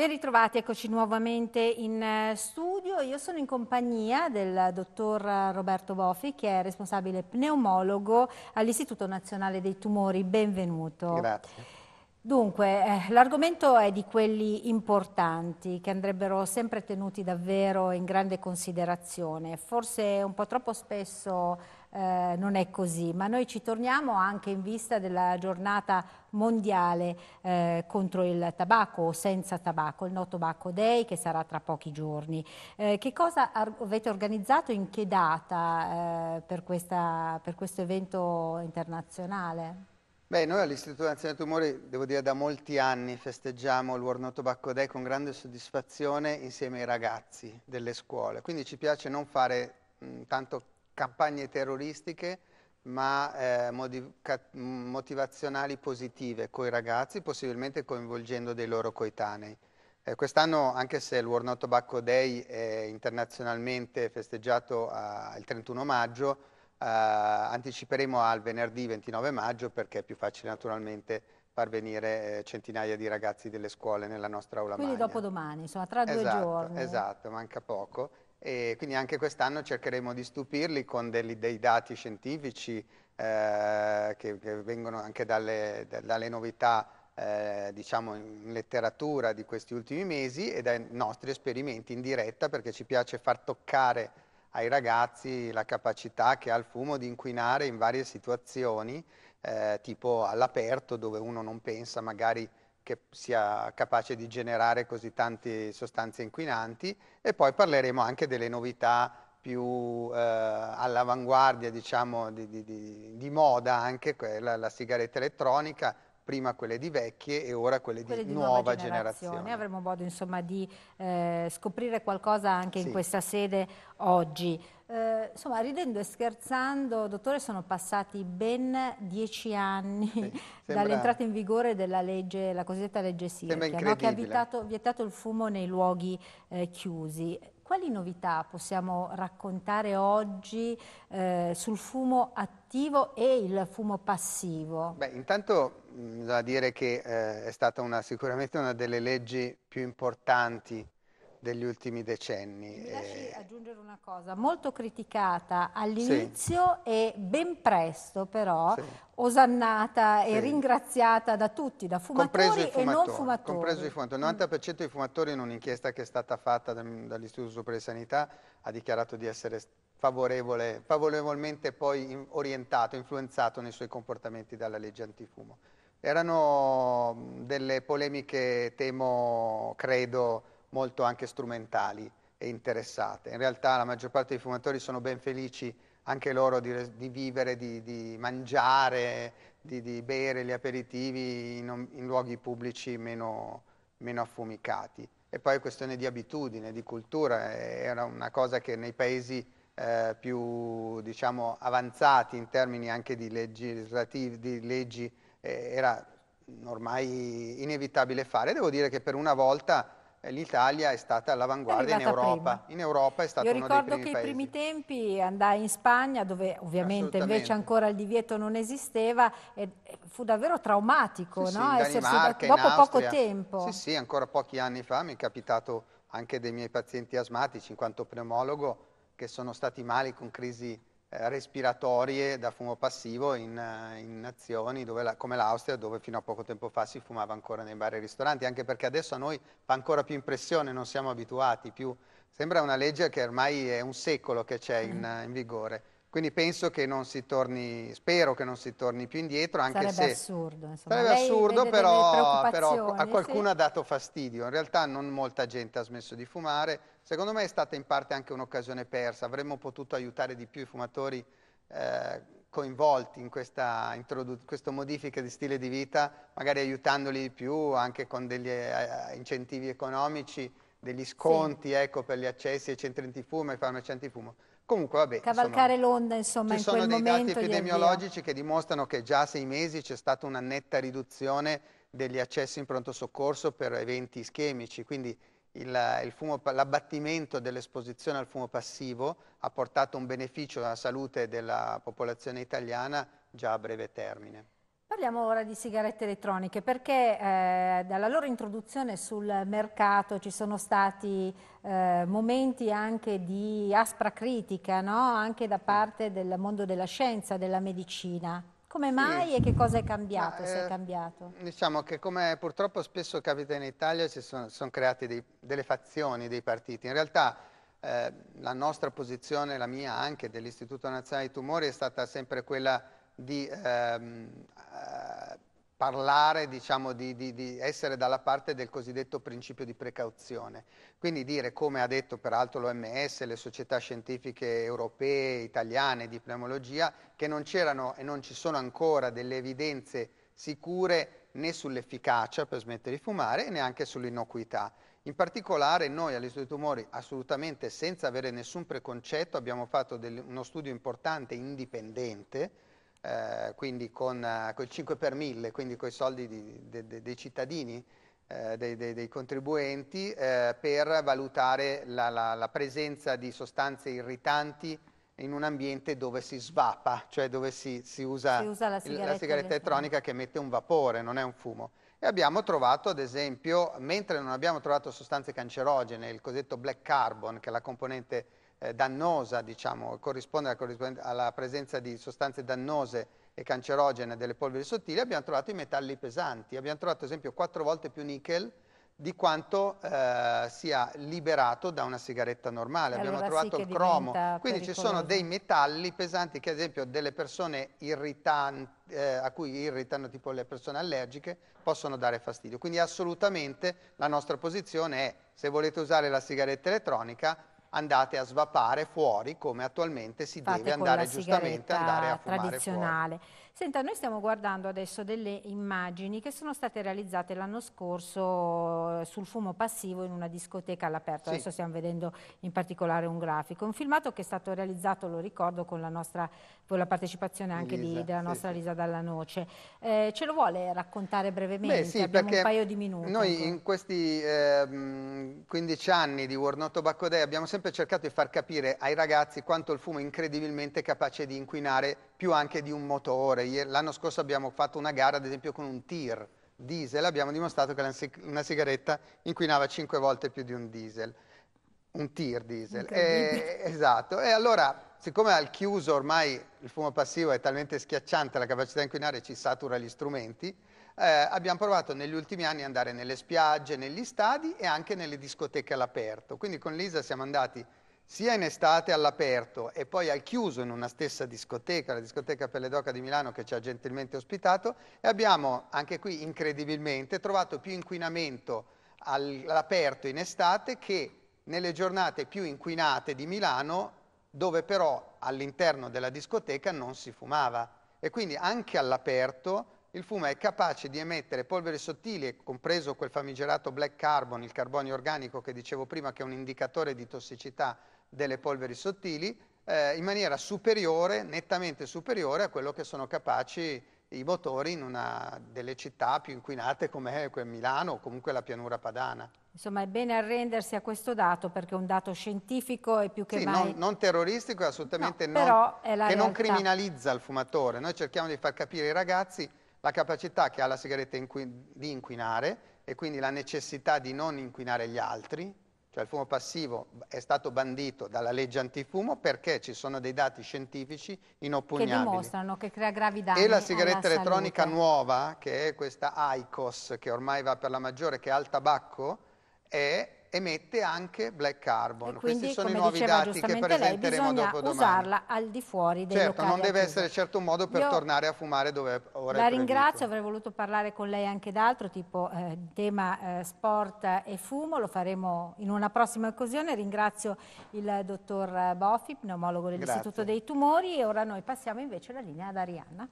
Ben ritrovati, eccoci nuovamente in eh, studio. Io sono in compagnia del dottor Roberto Bofi, che è responsabile pneumologo all'Istituto Nazionale dei Tumori. Benvenuto. Grazie. Dunque, eh, l'argomento è di quelli importanti che andrebbero sempre tenuti davvero in grande considerazione. Forse un po' troppo spesso eh, non è così, ma noi ci torniamo anche in vista della giornata mondiale eh, contro il tabacco o senza tabacco, il No Tobacco Day che sarà tra pochi giorni. Eh, che cosa avete organizzato, in che data eh, per, questa, per questo evento internazionale? Beh, noi all'Istituto Nazionale Tumori, devo dire, da molti anni festeggiamo il World No Tobacco Day con grande soddisfazione insieme ai ragazzi delle scuole. Quindi ci piace non fare mh, tanto campagne terroristiche ma eh, motivazionali positive con i ragazzi, possibilmente coinvolgendo dei loro coetanei. Eh, Quest'anno, anche se il World No Tobacco Day è internazionalmente festeggiato eh, il 31 maggio, eh, anticiperemo al venerdì 29 maggio perché è più facile naturalmente far venire eh, centinaia di ragazzi delle scuole nella nostra aula Quindi magna. dopo domani, insomma, tra due esatto, giorni. Esatto, manca poco e quindi anche quest'anno cercheremo di stupirli con dei, dei dati scientifici eh, che, che, vengono anche dalle, dalle novità eh, diciamo in letteratura di questi ultimi mesi e dai nostri esperimenti in diretta perché ci piace far toccare ai ragazzi la capacità che ha il fumo di inquinare in varie situazioni eh, tipo all'aperto dove uno non pensa magari che sia capace di generare così tante sostanze inquinanti e poi parleremo anche delle novità più eh, all'avanguardia diciamo di, di, di, di, moda anche quella, la sigaretta elettronica prima quelle di vecchie e ora quelle, quelle di, nuova, nuova generazione. generazione. Avremo modo insomma di eh, scoprire qualcosa anche sì. in questa sede oggi. Eh, insomma, ridendo e scherzando, dottore, sono passati ben dieci anni sì, dall'entrata in vigore della legge, la cosiddetta legge Sirchia, no? che ha vietato, vietato, il fumo nei luoghi eh, chiusi. Quali novità possiamo raccontare oggi eh, sul fumo attivo e il fumo passivo? Beh, intanto mm, bisogna dire che eh, è stata una, sicuramente una delle leggi più importanti degli ultimi decenni. Mi lasci eh. aggiungere una cosa, molto criticata all'inizio sì. e ben presto però sì. osannata sì. e ringraziata da tutti, da fumatori, fumatori e non fumatori. Compreso i fumatori, il 90% mm. dei fumatori in un'inchiesta che è stata fatta dall'Istituto Superiore di Sanità ha dichiarato di essere favorevole, favorevolmente poi orientato, influenzato nei suoi comportamenti dalla legge antifumo. Erano mm, delle polemiche, temo, credo, molto anche strumentali e interessate. In realtà la maggior parte dei fumatori sono ben felici anche loro di, di vivere, di, di mangiare, di, di, bere gli aperitivi in, in luoghi pubblici meno, meno affumicati. E poi è questione di abitudine, di cultura, era una cosa che nei paesi eh, più diciamo, avanzati in termini anche di leggi legislative, di leggi, eh, era ormai inevitabile fare. Devo dire che per una volta l'Italia è stata all'avanguardia in Europa. Prima. In Europa è stato Io uno dei primi Io ricordo che paesi. i primi tempi andai in Spagna, dove ovviamente invece ancora il divieto non esisteva, e fu davvero traumatico, sì, no? Sì, Danimarca, dopo poco tempo. Sì, sì, ancora pochi anni fa mi è capitato anche dei miei pazienti asmatici, in quanto pneumologo, che sono stati mali con crisi eh, respiratorie da fumo passivo in, eh, in nazioni la, come l'Austria dove fino a poco tempo fa si fumava ancora nei bar e ristoranti, anche perché adesso a noi fa ancora più impressione, non siamo abituati più. Sembra una legge che ormai è un secolo che c'è in, mm. in vigore. Quindi penso che non si torni, spero che non si torni più indietro, anche sarebbe se... Assurdo, Sarebbe assurdo, però, però, a qualcuno sì. ha dato fastidio. In realtà non molta gente ha smesso di fumare, Secondo me è stata in parte anche un'occasione persa, avremmo potuto aiutare di più i fumatori eh, coinvolti in questa, questa, modifica di stile di vita, magari aiutandoli di più anche con degli eh, eh incentivi economici, degli sconti sì. ecco, per gli accessi ai centri antifumo, e ai farmaci antifumo. Comunque vabbè. Cavalcare l'onda insomma in quel momento. Ci sono dei dati epidemiologici che dimostrano che già a sei mesi c'è stata una netta riduzione degli accessi in pronto soccorso per eventi ischemici, quindi eh, l'abbattimento dell'esposizione al fumo passivo ha portato un beneficio alla salute della popolazione italiana già a breve termine. Parliamo ora di sigarette elettroniche perché eh, dalla loro introduzione sul mercato ci sono stati eh, momenti anche di aspra critica, no? anche da parte del mondo della scienza, della medicina. Come mai sì. e che cosa è cambiato, Ma, se è eh, cambiato? Diciamo che come purtroppo spesso capita in Italia si sono, sono create dei, delle fazioni dei partiti. In realtà eh, la nostra posizione, la mia anche, dell'Istituto Nazionale dei Tumori è stata sempre quella di ehm, parlare, diciamo, di, di, di, essere dalla parte del cosiddetto principio di precauzione. Quindi dire, come ha detto peraltro l'OMS, le società scientifiche europee, italiane di pneumologia, che non c'erano e non ci sono ancora delle evidenze sicure né sull'efficacia per smettere di fumare né anche sull'innocuità. In particolare noi all'Istituto dei Tumori, assolutamente senza avere nessun preconcetto, abbiamo fatto del, uno studio importante, indipendente, eh, quindi con eh, col 5 per 1000, quindi con i soldi di, de, de, dei cittadini, eh, dei, dei, dei, contribuenti, eh, per valutare la, la, la, presenza di sostanze irritanti in un ambiente dove si svapa, cioè dove si, si usa, si usa la, sigaretta la sigaretta elettronica che emette un vapore, non è un fumo. E abbiamo trovato, ad esempio, mentre non abbiamo trovato sostanze cancerogene, il cosiddetto black carbon, che è la componente eh, dannosa, diciamo, corrisponde alla, alla, presenza di sostanze dannose e cancerogene delle polveri sottili, abbiamo trovato i metalli pesanti. Abbiamo trovato, ad esempio, quattro volte più nickel di quanto eh, sia liberato da una sigaretta normale. Allora abbiamo trovato sì il cromo. Quindi pericoloso. ci sono dei metalli pesanti che, ad esempio, delle persone irritanti, eh, a cui irritano, tipo le persone allergiche, possono dare fastidio. Quindi assolutamente la nostra posizione è se volete usare la sigaretta elettronica andate a svapare fuori come attualmente si Fate deve andare giustamente andare a fumare tradizionale. Fuori. Senta, noi stiamo guardando adesso delle immagini che sono state realizzate l'anno scorso eh, sul fumo passivo in una discoteca all'aperto. Sì. Adesso stiamo vedendo in particolare un grafico. Un filmato che è stato realizzato, lo ricordo, con la, nostra, con la partecipazione anche Lisa, di, della nostra sì, Lisa Dalla Noce. Eh, ce lo vuole raccontare brevemente? Beh, sì, Abbiamo un paio di minuti. Noi in questi eh, 15 anni di War Not Tobacco Day abbiamo sempre cercato di far capire ai ragazzi quanto il fumo è incredibilmente capace di inquinare più anche di un motore. L'anno scorso abbiamo fatto una gara, ad esempio, con un tir diesel, abbiamo dimostrato che una sigaretta inquinava 5 volte più di un diesel, un tir diesel. E, esatto, e allora, siccome al chiuso ormai il fumo passivo è talmente schiacciante, la capacità di inquinare ci satura gli strumenti, eh, abbiamo provato negli ultimi anni ad andare nelle spiagge, negli stadi e anche nelle discoteche all'aperto. Quindi con l'ISA siamo andati sia in estate all'aperto e poi al chiuso in una stessa discoteca, la discoteca Pelle d'Oca di Milano che ci ha gentilmente ospitato e abbiamo anche qui incredibilmente trovato più inquinamento all'aperto in estate che nelle giornate più inquinate di Milano dove però all'interno della discoteca non si fumava e quindi anche all'aperto il fumo è capace di emettere polveri sottili, compreso quel famigerato black carbon, il carbonio organico che dicevo prima che è un indicatore di tossicità delle polveri sottili eh, in maniera superiore, nettamente superiore a quello che sono capaci i motori in una delle città più inquinate come Milano o comunque la pianura padana. Insomma è bene arrendersi a questo dato perché è un dato scientifico e più che sì, mai... Non, non terroristico assolutamente no, non, che non criminalizza il fumatore. Noi cerchiamo di far capire ai ragazzi la capacità che ha la sigaretta inqui di inquinare e quindi la necessità di non inquinare gli altri cioè il fumo passivo è stato bandito dalla legge antifumo perché ci sono dei dati scientifici inoppugnabili. Che dimostrano che crea gravi danni E la sigaretta elettronica salute. nuova, che è questa ICOS, che ormai va per la maggiore, che è al tabacco, è emette anche black carbon. E quindi, Questi sono i nuovi dati che presenteremo lei, dopo domani. usarla al di fuori dei Certo, non deve essere certo un modo per Io tornare a fumare dove ora La ringrazio, avrei voluto parlare con lei anche d'altro, tipo eh, tema eh, sport e fumo, lo faremo in una prossima occasione. Ringrazio il dottor Boffi, pneumologo dell'Istituto dei Tumori e ora noi passiamo invece la linea ad Arianna.